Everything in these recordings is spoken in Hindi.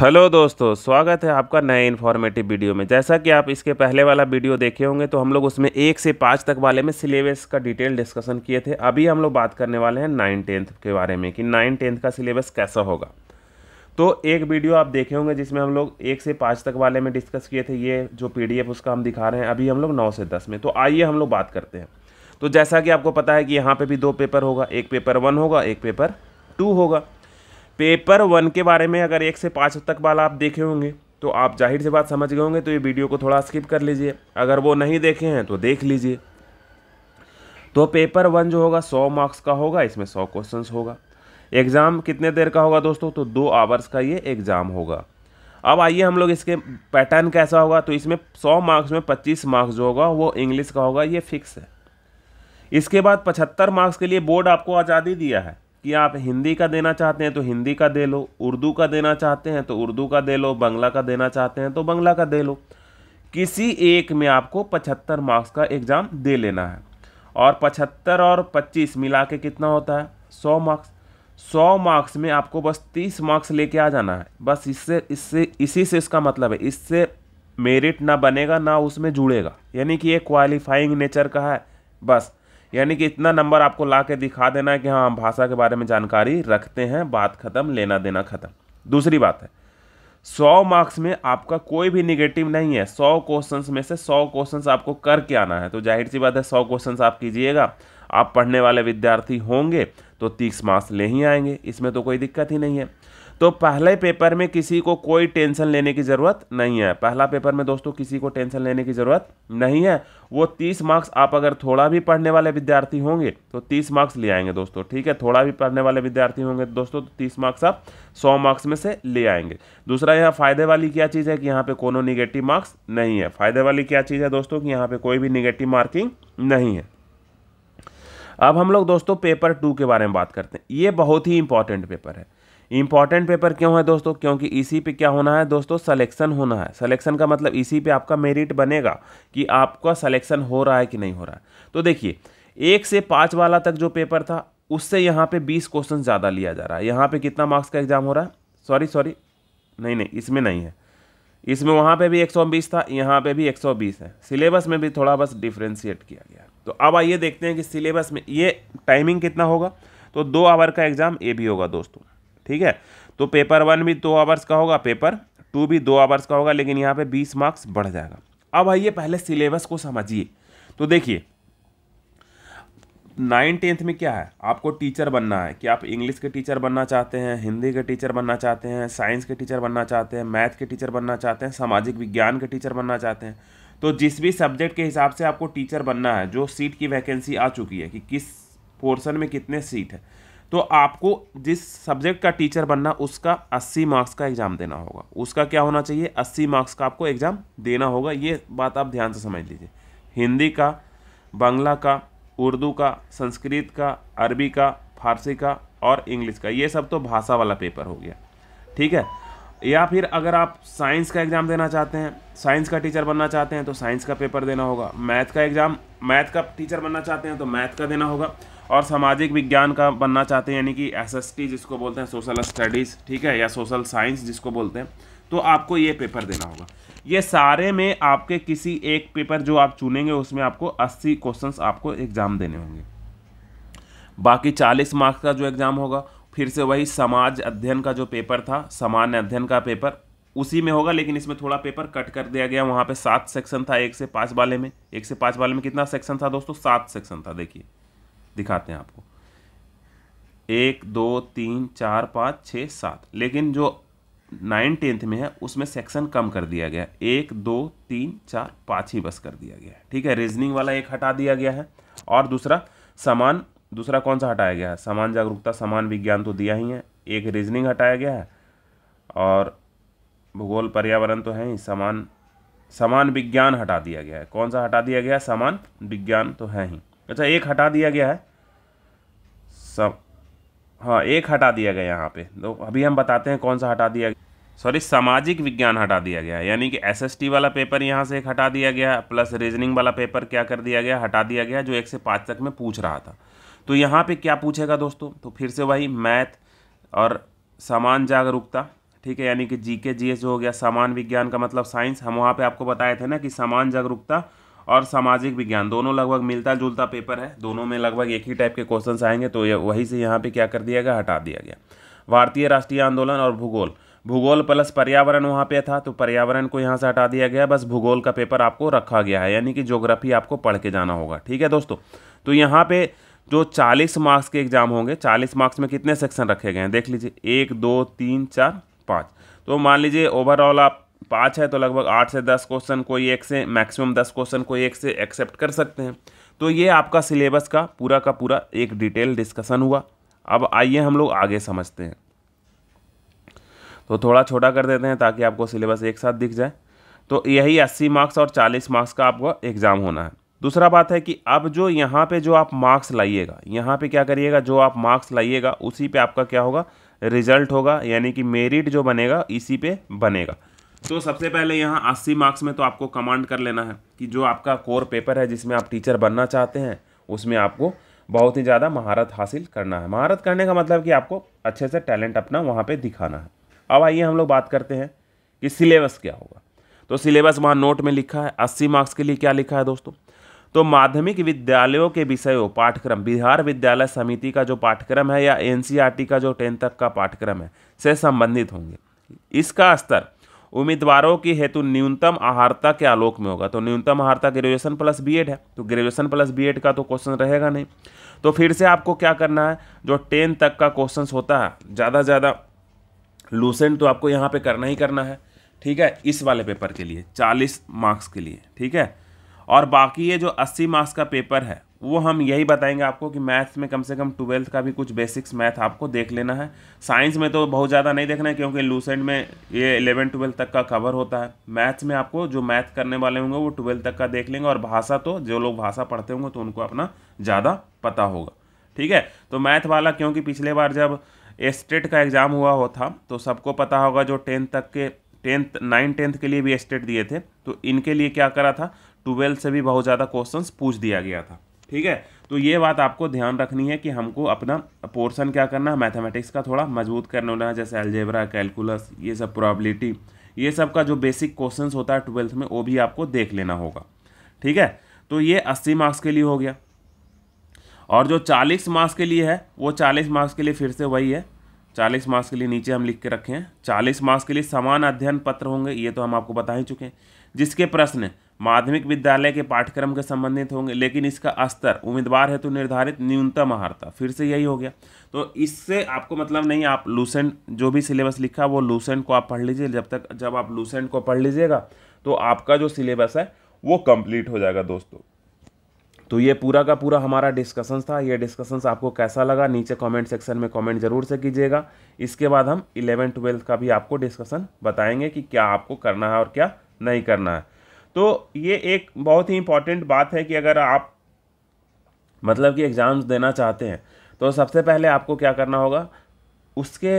हेलो दोस्तों स्वागत है आपका नए इन्फॉर्मेटिव वीडियो में जैसा कि आप इसके पहले वाला वीडियो देखे होंगे तो हम लोग उसमें एक से पाँच तक वाले में सिलेबस का डिटेल डिस्कशन किए थे अभी हम लोग बात करने वाले हैं नाइन टेंथ के बारे में कि नाइन टेंथ का सिलेबस कैसा होगा तो एक वीडियो आप देखे होंगे जिसमें हम लोग एक से पाँच तक वाले में डिस्कस किए थे ये जो पी उसका हम दिखा रहे हैं अभी हम लोग नौ से दस में तो आइए हम लोग बात करते हैं तो जैसा कि आपको पता है कि यहाँ पर भी दो पेपर होगा एक पेपर वन होगा एक पेपर टू होगा पेपर वन के बारे में अगर एक से पाँच तक वाला आप देखे होंगे तो आप जाहिर से बात समझ गए होंगे तो ये वीडियो को थोड़ा स्किप कर लीजिए अगर वो नहीं देखे हैं तो देख लीजिए तो पेपर वन जो होगा सौ मार्क्स का होगा इसमें सौ क्वेश्चन होगा एग्ज़ाम कितने देर का होगा दोस्तों तो दो आवर्स का ये एग्ज़ाम होगा अब आइए हम लोग इसके पैटर्न कैसा होगा तो इसमें सौ मार्क्स में पच्चीस मार्क्स जो होगा वो इंग्लिश का होगा ये फिक्स है इसके बाद पचहत्तर मार्क्स के लिए बोर्ड आपको आज़ादी दिया है कि आप हिंदी का देना चाहते हैं तो हिंदी का दे लो उर्दू का देना चाहते हैं तो उर्दू का दे लो बंगला का देना चाहते हैं तो बंगला का दे लो किसी एक में आपको पचहत्तर मार्क्स का एग्ज़ाम दे लेना है और पचहत्तर और पच्चीस मिला के कितना होता है सौ मार्क्स सौ मार्क्स में आपको बस तीस मार्क्स लेके आ जाना है बस इससे इससे इसी से इसका मतलब है इससे मेरिट ना बनेगा ना उसमें जुड़ेगा यानी कि ये क्वालिफाइंग नेचर का है बस यानी कि इतना नंबर आपको ला के दिखा देना है कि हाँ हम भाषा के बारे में जानकारी रखते हैं बात ख़त्म लेना देना ख़त्म दूसरी बात है सौ मार्क्स में आपका कोई भी निगेटिव नहीं है सौ क्वेश्चन में से सौ क्वेश्चन आपको करके आना है तो जाहिर सी बात है सौ क्वेश्चन आप कीजिएगा आप पढ़ने वाले विद्यार्थी होंगे तो तीस मार्क्स ले ही आएंगे इसमें तो कोई दिक्कत ही नहीं है तो पहले पेपर में किसी को कोई टेंशन लेने की ज़रूरत नहीं है पहला पेपर में दोस्तों किसी को टेंशन लेने की ज़रूरत नहीं है वो तीस मार्क्स आप अगर थोड़ा भी पढ़ने वाले विद्यार्थी होंगे तो तीस मार्क्स ले आएंगे दोस्तों ठीक है थोड़ा भी पढ़ने वाले विद्यार्थी होंगे तो दोस्तों तो तीस मार्क्स आप सौ मार्क्स में से ले आएंगे दूसरा यहाँ फायदे वाली क्या चीज़ है कि यहाँ पे कोनो निगेटिव मार्क्स नहीं है फायदे वाली क्या चीज़ है दोस्तों कि यहाँ पर कोई भी निगेटिव मार्किंग नहीं है अब हम लोग दोस्तों पेपर टू के बारे में बात करते हैं ये बहुत ही इंपॉर्टेंट पेपर है इंपॉर्टेंट पेपर क्यों है दोस्तों क्योंकि इसी पे क्या होना है दोस्तों सलेक्शन होना है सलेक्शन का मतलब इसी पे आपका मेरिट बनेगा कि आपका सलेक्शन हो रहा है कि नहीं हो रहा है तो देखिए एक से पाँच वाला तक जो पेपर था उससे यहाँ पे बीस क्वेश्चन ज़्यादा लिया जा रहा है यहाँ पे कितना मार्क्स का एग्ज़ाम हो रहा है सॉरी सॉरी नहीं नहीं इसमें नहीं है इसमें वहाँ पे भी 120 था यहाँ पे भी 120 है सिलेबस में भी थोड़ा बस डिफ्रेंशिएट किया गया तो अब आइए देखते हैं कि सिलेबस में ये टाइमिंग कितना होगा तो दो आवर का एग्ज़ाम ये भी होगा दोस्तों ठीक है तो पेपर वन भी दो आवर्स का होगा पेपर टू भी दो आवर्स का होगा लेकिन यहाँ पे बीस मार्क्स बढ़ जाएगा अब आइए पहले सिलेबस को समझिए तो देखिए नाइन टेंथ में क्या है आपको टीचर बनना है कि आप इंग्लिश के टीचर बनना चाहते हैं हिंदी के टीचर बनना चाहते हैं साइंस के टीचर बनना चाहते हैं मैथ के टीचर बनना चाहते हैं सामाजिक विज्ञान के टीचर बनना चाहते हैं तो जिस भी सब्जेक्ट के हिसाब से आपको टीचर बनना है जो सीट की वैकेंसी आ चुकी है कि किस पोर्सन में कितने सीट है तो आपको जिस सब्जेक्ट का टीचर बनना उसका 80 मार्क्स का एग्ज़ाम देना होगा उसका क्या होना चाहिए 80 मार्क्स का आपको एग्ज़ाम देना होगा ये बात आप ध्यान से समझ लीजिए हिंदी का बांग्ला का उर्दू का संस्कृत का अरबी का फारसी का और इंग्लिश का ये सब तो भाषा वाला पेपर हो गया ठीक है या फिर अगर आप साइंस का एग्ज़ाम देना चाहते हैं साइंस का टीचर बनना चाहते हैं तो साइंस का पेपर देना होगा मैथ का एग्ज़ाम मैथ का टीचर बनना चाहते हैं तो मैथ का देना होगा और सामाजिक विज्ञान का बनना चाहते हैं यानी कि एसएसटी जिसको बोलते हैं सोशल स्टडीज़ ठीक है या सोशल साइंस जिसको बोलते हैं तो आपको ये पेपर देना होगा ये सारे में आपके किसी एक पेपर जो आप चुनेंगे उसमें आपको अस्सी क्वेश्चन आपको एग्ज़ाम देने होंगे बाकी चालीस मार्क्स का जो एग्ज़ाम होगा फिर से वही समाज अध्ययन का जो पेपर था सामान्य अध्ययन का पेपर उसी में होगा लेकिन इसमें थोड़ा पेपर कट कर दिया गया वहाँ पे सात सेक्शन था एक से पाँच वाले में एक से पाँच वाले में कितना सेक्शन था दोस्तों सात सेक्शन था देखिए दिखाते हैं आपको एक दो तीन चार पाँच छः सात लेकिन जो नाइन टेंथ में है उसमें सेक्शन कम कर दिया गया एक दो तीन चार पाँच ही बस कर दिया गया है ठीक है रीजनिंग वाला एक हटा दिया गया है और दूसरा समान दूसरा कौन सा हटाया गया है समान जागरूकता समान विज्ञान तो दिया ही है एक रीजनिंग हटाया गया है और भूगोल पर्यावरण तो है ही समान समान विज्ञान हटा दिया गया है कौन सा हटा दिया गया है समान विज्ञान तो है ही अच्छा एक हटा दिया गया है सब हाँ एक हटा दिया गया यहाँ पे तो अभी हम बताते हैं कौन सा हटा दिया सॉरी सामाजिक विज्ञान हटा दिया गया यानी कि एसएसटी वाला पेपर यहाँ से एक हटा दिया गया प्लस रीजनिंग वाला पेपर क्या कर दिया गया हटा दिया गया जो एक से पाँच तक में पूछ रहा था तो यहाँ पे क्या पूछेगा दोस्तों तो फिर से वही मैथ और समान जागरूकता ठीक है यानी कि जी के जी एस जो हो गया समान विज्ञान का मतलब साइंस हम वहाँ पर आपको बताए थे ना कि समान जागरूकता और सामाजिक विज्ञान दोनों लगभग मिलता जुलता पेपर है दोनों में लगभग एक ही टाइप के क्वेश्चन आएंगे तो वही से यहाँ पर क्या कर दिया गया हटा दिया गया भारतीय राष्ट्रीय आंदोलन और भूगोल भूगोल प्लस पर्यावरण वहाँ पे था तो पर्यावरण को यहाँ से हटा दिया गया बस भूगोल का पेपर आपको रखा गया है यानी कि ज्योग्राफी आपको पढ़ के जाना होगा ठीक है दोस्तों तो यहाँ पे जो 40 मार्क्स के एग्जाम होंगे 40 मार्क्स में कितने सेक्शन रखे गए हैं देख लीजिए एक दो तीन चार पाँच तो मान लीजिए ओवरऑल आप पाँच है तो लगभग आठ से दस क्वेश्चन कोई एक से मैक्सिमम दस क्वेश्चन कोई एक से एक्सेप्ट कर सकते हैं तो ये आपका सिलेबस का पूरा का पूरा एक डिटेल डिस्कशन हुआ अब आइए हम लोग आगे समझते हैं तो थोड़ा छोटा कर देते हैं ताकि आपको सिलेबस एक साथ दिख जाए तो यही अस्सी मार्क्स और चालीस मार्क्स का आपको एग्ज़ाम होना है दूसरा बात है कि अब जो यहाँ पे जो आप मार्क्स लाइएगा यहाँ पे क्या करिएगा जो आप मार्क्स लाइएगा उसी पे आपका क्या होगा रिजल्ट होगा यानी कि मेरिट जो बनेगा इसी पे बनेगा तो सबसे पहले यहाँ 80 मार्क्स में तो आपको कमांड कर लेना है कि जो आपका कोर पेपर है जिसमें आप टीचर बनना चाहते हैं उसमें आपको बहुत ही ज़्यादा महारत हासिल करना है महारत करने का मतलब कि आपको अच्छे से टैलेंट अपना वहाँ पर दिखाना है अब आइए हम लोग बात करते हैं कि सिलेबस क्या होगा तो सिलेबस वहाँ नोट में लिखा है अस्सी मार्क्स के लिए क्या लिखा है दोस्तों तो माध्यमिक विद्यालयों के विषयों पाठ्यक्रम बिहार विद्यालय समिति का जो पाठ्यक्रम है या एनसीईआरटी e का जो टेंथ तक का पाठ्यक्रम है से संबंधित होंगे इसका स्तर उम्मीदवारों की हेतु न्यूनतम आहारता के आलोक में होगा तो न्यूनतम आहारता ग्रेजुएशन प्लस बी है तो ग्रेजुएशन प्लस बी का तो क्वेश्चन रहेगा नहीं तो फिर से आपको क्या करना है जो टेन तक का क्वेश्चन होता है ज़्यादा ज़्यादा लूसेंट तो आपको यहाँ पर करना ही करना है ठीक है इस वाले पेपर के लिए चालीस मार्क्स के लिए ठीक है और बाकी ये जो अस्सी मार्क्स का पेपर है वो हम यही बताएंगे आपको कि मैथ्स में कम से कम ट्वेल्थ का भी कुछ बेसिक्स मैथ आपको देख लेना है साइंस में तो बहुत ज़्यादा नहीं देखना है क्योंकि लूसेंट में ये एलेवन ट्वेल्थ तक का कवर होता है मैथ्स में आपको जो मैथ करने वाले होंगे वो ट्वेल्थ तक का देख लेंगे और भाषा तो जो लोग भाषा पढ़ते होंगे तो उनको अपना ज़्यादा पता होगा ठीक है तो मैथ वाला क्योंकि पिछले बार जब एस्टेट का एग्ज़ाम हुआ हो था तो सबको पता होगा जो टेंथ तक के टेंथ नाइन टेंथ के लिए भी एस्टेट दिए थे तो इनके लिए क्या करा था ट्वेल्थ से भी बहुत ज़्यादा क्वेश्चंस पूछ दिया गया था ठीक है तो ये बात आपको ध्यान रखनी है कि हमको अपना पोर्सन क्या करना है मैथमेटिक्स का थोड़ा मजबूत करने होना है जैसे अलजेबरा कैलकुलस ये सब प्रॉबिलिटी ये सब का जो बेसिक क्वेश्चंस होता है ट्वेल्थ में वो भी आपको देख लेना होगा ठीक है तो ये अस्सी मार्क्स के लिए हो गया और जो चालीस मार्क्स के लिए है वो चालीस मार्क्स के लिए फिर से वही है चालीस मार्क्स के लिए नीचे हम लिख के रखे हैं चालीस मार्क्स के लिए समान अध्ययन पत्र होंगे ये तो हम आपको बता ही चुके हैं जिसके प्रश्न माध्यमिक विद्यालय के पाठ्यक्रम के संबंधित होंगे लेकिन इसका स्तर उम्मीदवार हेतु निर्धारित न्यूनतम आहारता फिर से यही हो गया तो इससे आपको मतलब नहीं आप लूसेंट जो भी सिलेबस लिखा वो लूसेंट को आप पढ़ लीजिए जब तक जब आप लूसेंट को पढ़ लीजिएगा तो आपका जो सिलेबस है वो कंप्लीट हो जाएगा दोस्तों तो ये पूरा का पूरा हमारा डिस्कशंस था ये डिस्कशंस आपको कैसा लगा नीचे कमेंट सेक्शन में कमेंट ज़रूर से कीजिएगा इसके बाद हम इलेवन ट्वेल्थ का भी आपको डिस्कशन बताएंगे कि क्या आपको करना है और क्या नहीं करना है तो ये एक बहुत ही इम्पॉर्टेंट बात है कि अगर आप मतलब कि एग्ज़ाम्स देना चाहते हैं तो सबसे पहले आपको क्या करना होगा उसके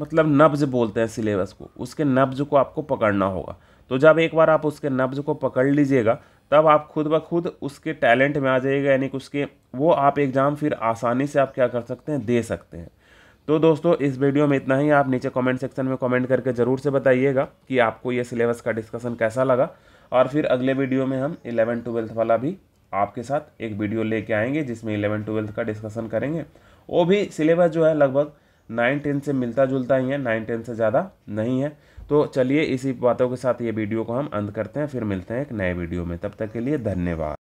मतलब नब्ज बोलते हैं सिलेबस को उसके नब्ज को आपको पकड़ना होगा तो जब एक बार आप उसके नब्ज को पकड़ लीजिएगा तब आप खुद ब खुद उसके टैलेंट में आ जाइएगा यानी कि उसके वो आप एग्ज़ाम फिर आसानी से आप क्या कर सकते हैं दे सकते हैं तो दोस्तों इस वीडियो में इतना ही आप नीचे कमेंट सेक्शन में कमेंट करके ज़रूर से बताइएगा कि आपको ये सिलेबस का डिस्कशन कैसा लगा और फिर अगले वीडियो में हम इलेवन ट्वेल्थ वाला भी आपके साथ एक वीडियो लेके आएंगे जिसमें इलेवन ट्वेल्थ का डिस्कशन करेंगे वो भी सिलेबस जो है लगभग नाइन टेन से मिलता जुलता ही है नाइन टेन से ज़्यादा नहीं है तो चलिए इसी बातों के साथ ये वीडियो को हम अंत करते हैं फिर मिलते हैं एक नए वीडियो में तब तक के लिए धन्यवाद